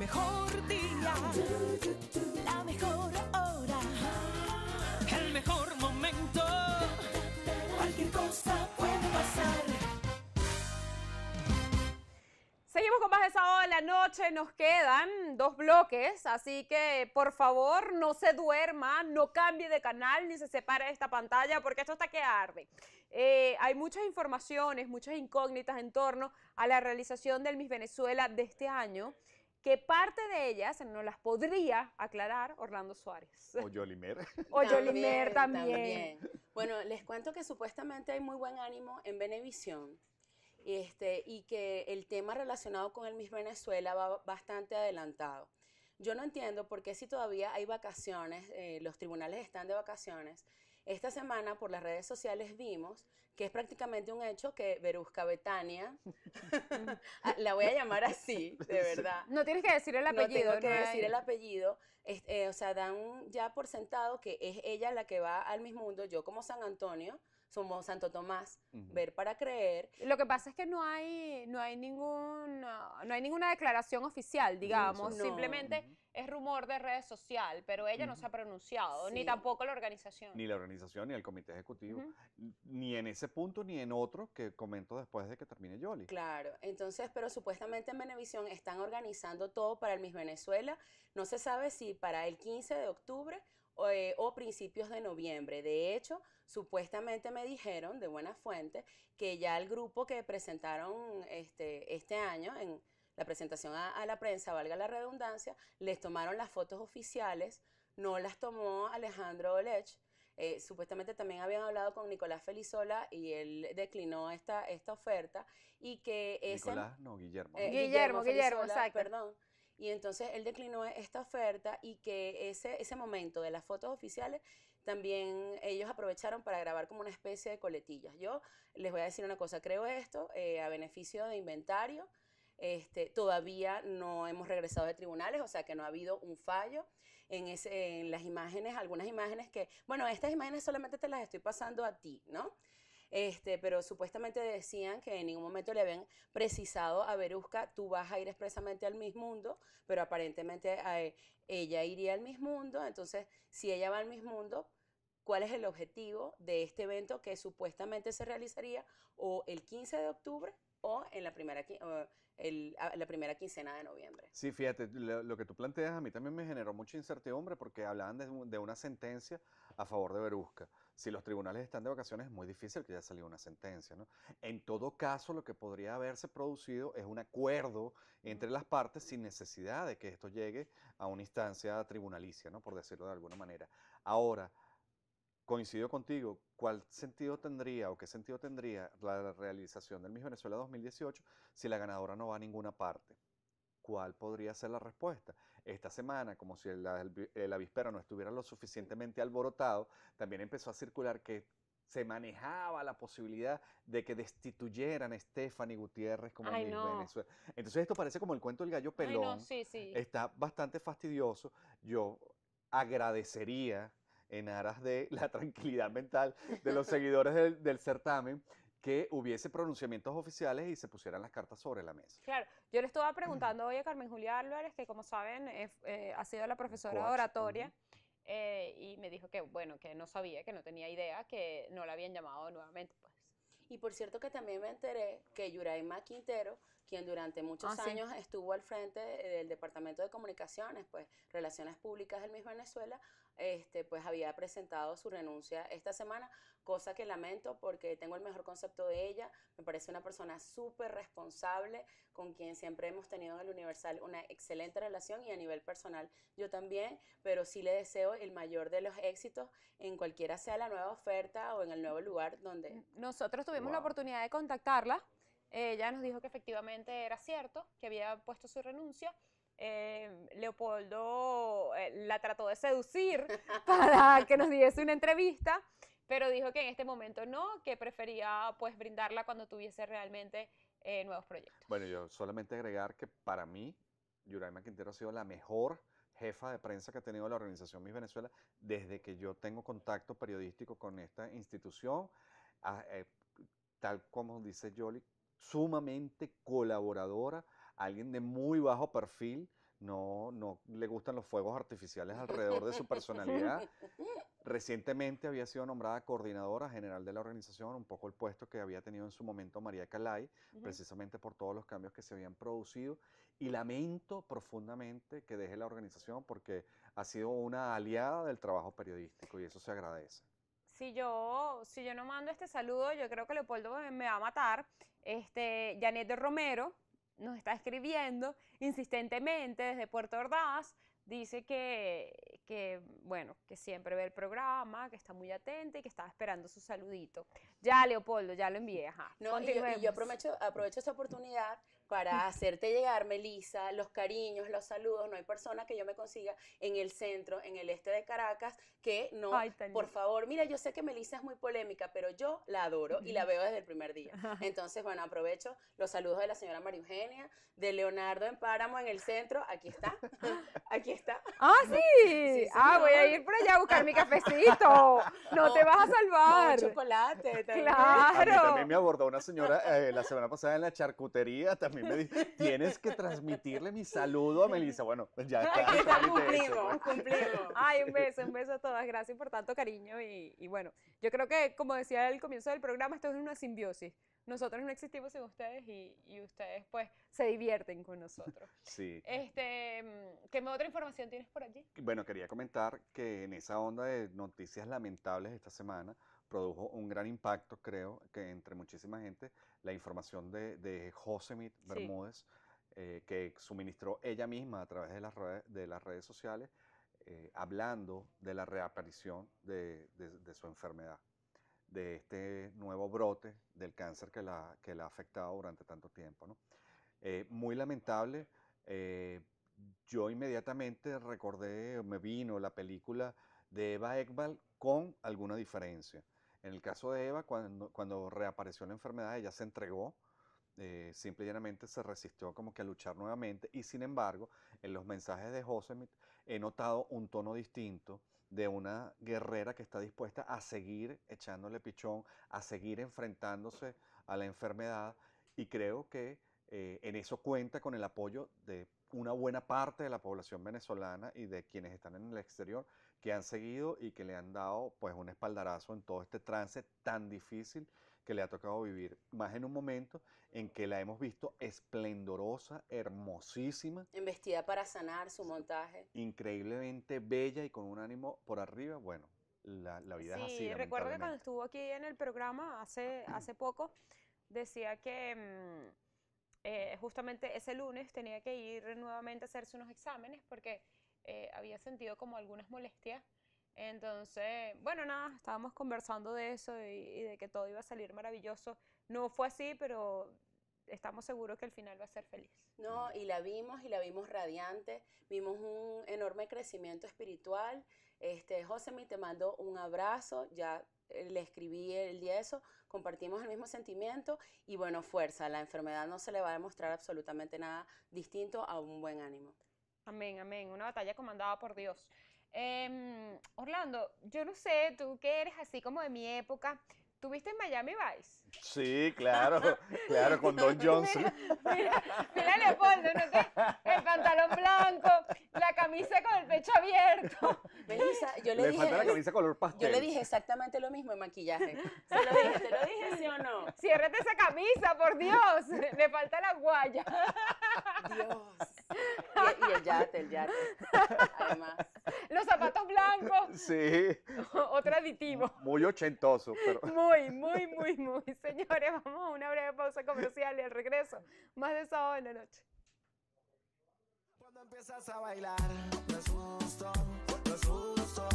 mejor día, la mejor hora, el mejor momento. Cualquier cosa puede pasar. Seguimos con más de sábado de la noche, nos quedan dos bloques, así que por favor no se duerma, no cambie de canal ni se separe de esta pantalla porque esto está que arde. Eh, hay muchas informaciones, muchas incógnitas en torno a la realización del Miss Venezuela de este año que parte de ellas eh, no las podría aclarar Orlando Suárez. O Yolimer. O también, también. Bueno, les cuento que supuestamente hay muy buen ánimo en Venevisión este, y que el tema relacionado con el Miss Venezuela va bastante adelantado. Yo no entiendo por qué si todavía hay vacaciones, eh, los tribunales están de vacaciones esta semana por las redes sociales vimos que es prácticamente un hecho que Verusca Betania, la voy a llamar así, de verdad. No tienes que decir el apellido. No que decir el apellido. Este, eh, o sea, dan ya por sentado que es ella la que va al mismo mundo. Yo como San Antonio, somos Santo Tomás, ver para creer. Lo que pasa es que no hay, no hay, ninguna, no hay ninguna declaración oficial, digamos, simplemente es rumor de redes social, pero ella no se ha pronunciado, ni tampoco la organización. Ni la organización, ni el comité ejecutivo, ni en ese punto, ni en otro que comento después de que termine Yoli. Claro, entonces, pero supuestamente en Venevisión están organizando todo para el Miss Venezuela, no se sabe si para el 15 de octubre eh, o principios de noviembre. De hecho, supuestamente me dijeron de buena fuente que ya el grupo que presentaron este, este año en la presentación a, la prensa, valga la redundancia, les tomaron las fotos oficiales, no las tomó Alejandro Olech. Eh, supuestamente también habían hablado con Nicolás Felizola y él declinó esta, esta oferta y que ese... Nicolás, no, Guillermo. Eh, Guillermo, Guillermo, exacto. Perdón y entonces él declinó esta oferta y que ese, ese momento de las fotos oficiales también ellos aprovecharon para grabar como una especie de coletillas. Yo les voy a decir una cosa, creo esto eh, a beneficio de inventario. Este, todavía no hemos regresado de tribunales, o sea que no ha habido un fallo en, en las imágenes, algunas imágenes que, bueno, estas imágenes solamente te las estoy pasando a ti, ¿no? Este, pero supuestamente decían que en ningún momento le habían precisado a Berusca, tú vas a ir expresamente al mismo Mundo, pero aparentemente eh, ella iría al mismo Mundo, entonces si ella va al mismo Mundo, cuál es el objetivo de este evento que supuestamente se realizaría o el 15 de octubre o en la primera, la primera quincena de noviembre. Sí, fíjate, lo, que tú planteas a mí también me generó mucha incertidumbre porque hablaban de, una sentencia a favor de Berusca. Si los tribunales están de vacaciones es muy difícil que haya salido una sentencia. En todo caso, lo que podría haberse producido es un acuerdo entre las partes sin necesidad de que esto llegue a una instancia tribunalicia, ¿no? por decirlo de alguna manera. Ahora, coincido contigo, ¿cuál sentido tendría o qué sentido tendría la realización del Miss Venezuela 2018 si la ganadora no va a ninguna parte? ¿Cuál podría ser la respuesta? Esta semana, como si la víspera no estuviera lo suficientemente alborotado, también empezó a circular que se manejaba la posibilidad de que destituyeran a Stephanie Gutiérrez como Miss Venezuela. Entonces esto parece como el cuento del gallo pelón. Está bastante fastidioso. Yo agradecería en aras de la tranquilidad mental de los seguidores del, certamen, que hubiese pronunciamientos oficiales y se pusieran las cartas sobre la mesa. Claro, yo le estaba preguntando hoy a Carmen Julia Álvarez, que como saben eh, ha sido la profesora de oratoria, eh, y me dijo que, bueno, que no sabía, que no tenía idea, que no la habían llamado nuevamente. Pues. Y por cierto que también me enteré que Yuraima Quintero, quien durante muchos ah, años estuvo al frente del Departamento de Comunicaciones, pues Relaciones Públicas del mismo Venezuela, este, pues había presentado su renuncia esta semana, cosa que lamento porque tengo el mejor concepto de ella, me parece una persona súper responsable, con quien siempre hemos tenido en el Universal una excelente relación y a nivel personal yo también, pero sí le deseo el mayor de los éxitos en cualquiera sea la nueva oferta o en el nuevo lugar donde... Mm, nosotros tuvimos la oportunidad de contactarla, ella nos dijo que efectivamente era cierto, que había puesto su renuncia Em, Leopoldo eh, la trató de seducir para que nos diese una entrevista, pero dijo que en este momento no, que prefería pues brindarla cuando tuviese realmente eh, nuevos proyectos. Bueno, yo solamente agregar que para mí, Yuraima Quintero ha sido la mejor jefa de prensa que ha tenido la organización Miss Venezuela desde que yo tengo contacto periodístico con esta institución, ah, eh, tal como dice Jolie, sumamente colaboradora, alguien de muy bajo perfil, no, no le gustan los fuegos artificiales alrededor de su personalidad. Recientemente había sido nombrada coordinadora general de la organización, un poco el puesto que había tenido en su momento María Calay, precisamente por todos los cambios que se habían producido. Y lamento profundamente que deje la organización porque ha sido una aliada del trabajo periodístico y eso se agradece si yo, si yo no mando este saludo, yo creo que Leopoldo me, va a matar. Este, Janet de Romero, nos está escribiendo insistentemente desde Puerto Ordaz, dice que, bueno, que siempre ve el programa, que está muy atenta y que estaba esperando su saludito. Ya, Leopoldo, ya lo envié, No, y yo, aprovecho, aprovecho esta oportunidad para hacerte llegar, Melissa, los cariños, los saludos. No hay persona que yo me consiga en el centro, en el este de Caracas, que no, por favor, mira, yo sé que Melissa es muy polémica, pero yo la adoro y la veo desde el primer día. Entonces, bueno, aprovecho los saludos de la señora María Eugenia, de Leonardo en Páramo, en el centro. Aquí está, aquí está. Ah, sí. Ah, voy a ir por allá a buscar mi cafecito. No te vas a salvar. chocolate también. Claro. A mí también me abordó una señora eh, la semana pasada en la charcutería. También me dijo, tienes que transmitirle mi saludo a Melissa. Bueno, pues ya está. está un cumplido. Ay, un beso, un beso a todas. Gracias por tanto cariño. Y, y bueno, yo creo que, como decía al comienzo del programa, esto es una simbiosis nosotros no existimos sin ustedes y, ustedes pues se divierten con nosotros. sí. Este, mm, ¿Qué otra información tienes por allí? Bueno, quería comentar que en esa onda de noticias lamentables esta semana produjo un gran impacto, creo, que entre muchísima gente, la información de, Josemit Bermúdez, eh, que suministró ella misma a través de las redes, de las redes sociales, eh, hablando de la reaparición de su enfermedad de este nuevo brote del cáncer que la, que ha afectado durante tanto tiempo. Eh, muy lamentable. Eh, yo inmediatamente recordé, me vino la película de Eva Ekbal con alguna diferencia. En el caso de Eva, cuando, cuando reapareció la enfermedad, ella se entregó eh, simple se resistió como que a luchar nuevamente y sin embargo en los mensajes de Josemit he notado un tono distinto de una guerrera que está dispuesta a seguir echándole pichón, a seguir enfrentándose a la enfermedad y creo que eh, en eso cuenta con el apoyo de una buena parte de la población venezolana y de quienes están en el exterior que han seguido y que le han dado pues un espaldarazo en todo este trance tan difícil que le ha tocado vivir, más en un momento en que la hemos visto esplendorosa, hermosísima. Embestida para sanar su montaje. Increíblemente bella y con un ánimo por arriba, bueno. La, vida es así. Sí, recuerdo que cuando estuvo aquí en el programa hace, hace poco, decía que mm, eh, justamente ese lunes tenía que ir nuevamente a hacerse unos exámenes porque eh, había sentido como algunas molestias entonces, bueno, nada, estábamos conversando de eso y, de que todo iba a salir maravilloso. No fue así, pero estamos seguros que al final va a ser feliz. No, y la vimos y la vimos radiante, vimos un enorme crecimiento espiritual. Este, José, me te mandó un abrazo, ya eh, le escribí el día de eso, compartimos el mismo sentimiento y bueno, fuerza, la enfermedad no se le va a demostrar absolutamente nada distinto a un buen ánimo. Amén, amén, una batalla comandada por Dios. Em, Orlando, yo no sé, tú que eres así como de mi época, ¿Tuviste en Miami Vice? Sí, claro, claro, con Don Johnson. Mira, mira, Leopoldo, ¿no? El pantalón blanco, la camisa con el pecho abierto. Melissa, yo le, le dije. Falta la camisa color pastel. Yo le dije exactamente lo mismo en maquillaje. Se lo dije, te lo dije, ¿sí o no? Ciérrate esa camisa, por Dios. Le falta la guaya. Dios. Y, el yate, el yate. Además. Los zapatos blancos. Sí. Otro aditivo. Muy ochentoso, pero. Muy, muy, muy, muy. Señores, vamos a una breve pausa comercial y al regreso. Más de sábado en la noche. Cuando empiezas a bailar, te asusto, te asusto.